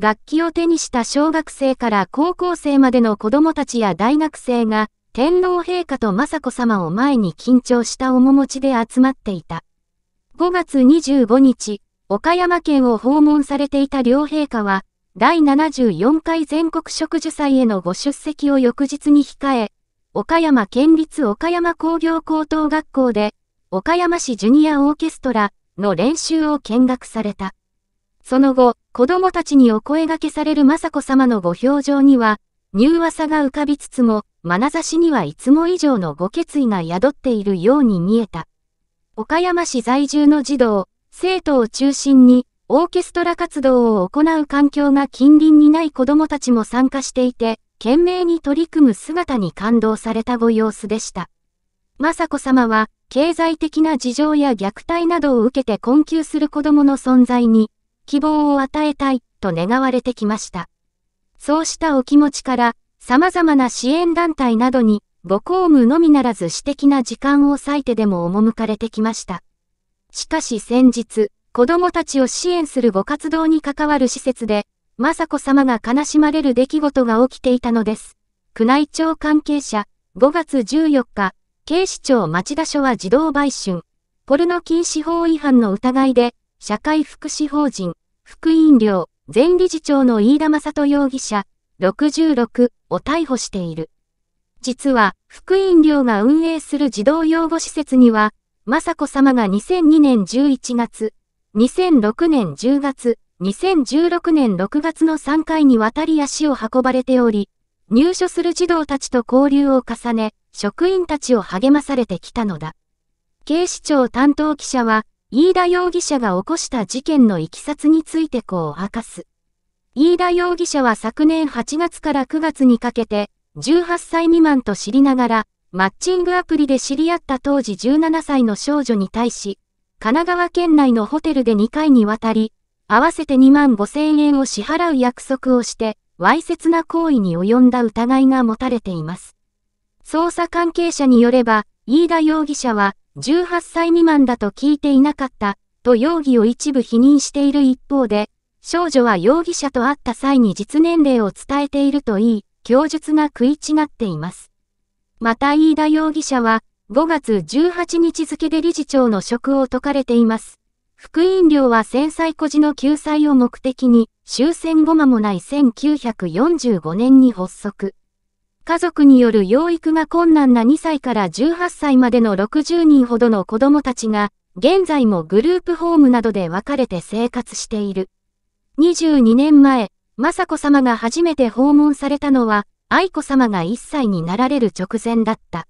楽器を手にした小学生から高校生までの子供たちや大学生が、天皇陛下と雅子様を前に緊張した面持ちで集まっていた。5月25日、岡山県を訪問されていた両陛下は、第74回全国植樹祭へのご出席を翌日に控え、岡山県立岡山工業高等学校で、岡山市ジュニアオーケストラの練習を見学された。その後、子供たちにお声掛けされる雅子さまのご表情には、柔和さが浮かびつつも、眼差しにはいつも以上のご決意が宿っているように見えた。岡山市在住の児童、生徒を中心に、オーケストラ活動を行う環境が近隣にない子供たちも参加していて、懸命に取り組む姿に感動されたご様子でした。雅子様は、経済的な事情や虐待などを受けて困窮する子供の存在に、希望を与えたいと願われてきました。そうしたお気持ちから、様々な支援団体などに、ご公務のみならず私的な時間を割いてでも赴かれてきました。しかし先日、子供たちを支援するご活動に関わる施設で、雅子様が悲しまれる出来事が起きていたのです。宮内庁関係者、5月14日、警視庁町田署は児童売春、ポルノ禁止法違反の疑いで、社会福祉法人、副院寮、前理事長の飯田正人容疑者、66を逮捕している。実は、福音寮が運営する児童養護施設には、雅子様が2002年11月、2006年10月、2016年6月の3回にわたり足を運ばれており、入所する児童たちと交流を重ね、職員たちを励まされてきたのだ。警視庁担当記者は、飯田容疑者が起こした事件のいきさつについてこう明かす。飯田容疑者は昨年8月から9月にかけて、18歳未満と知りながら、マッチングアプリで知り合った当時17歳の少女に対し、神奈川県内のホテルで2回にわたり、合わせて2万5千円を支払う約束をして、わいせつな行為に及んだ疑いが持たれています。捜査関係者によれば、飯田容疑者は、18歳未満だと聞いていなかった、と容疑を一部否認している一方で、少女は容疑者と会った際に実年齢を伝えているといい、供述が食い違っています。また飯田容疑者は、5月18日付で理事長の職を解かれています。副員料は戦災孤児の救済を目的に、終戦後間もない1945年に発足。家族による養育が困難な2歳から18歳までの60人ほどの子供たちが、現在もグループホームなどで分かれて生活している。22年前、雅子さまが初めて訪問されたのは、愛子さまが1歳になられる直前だった。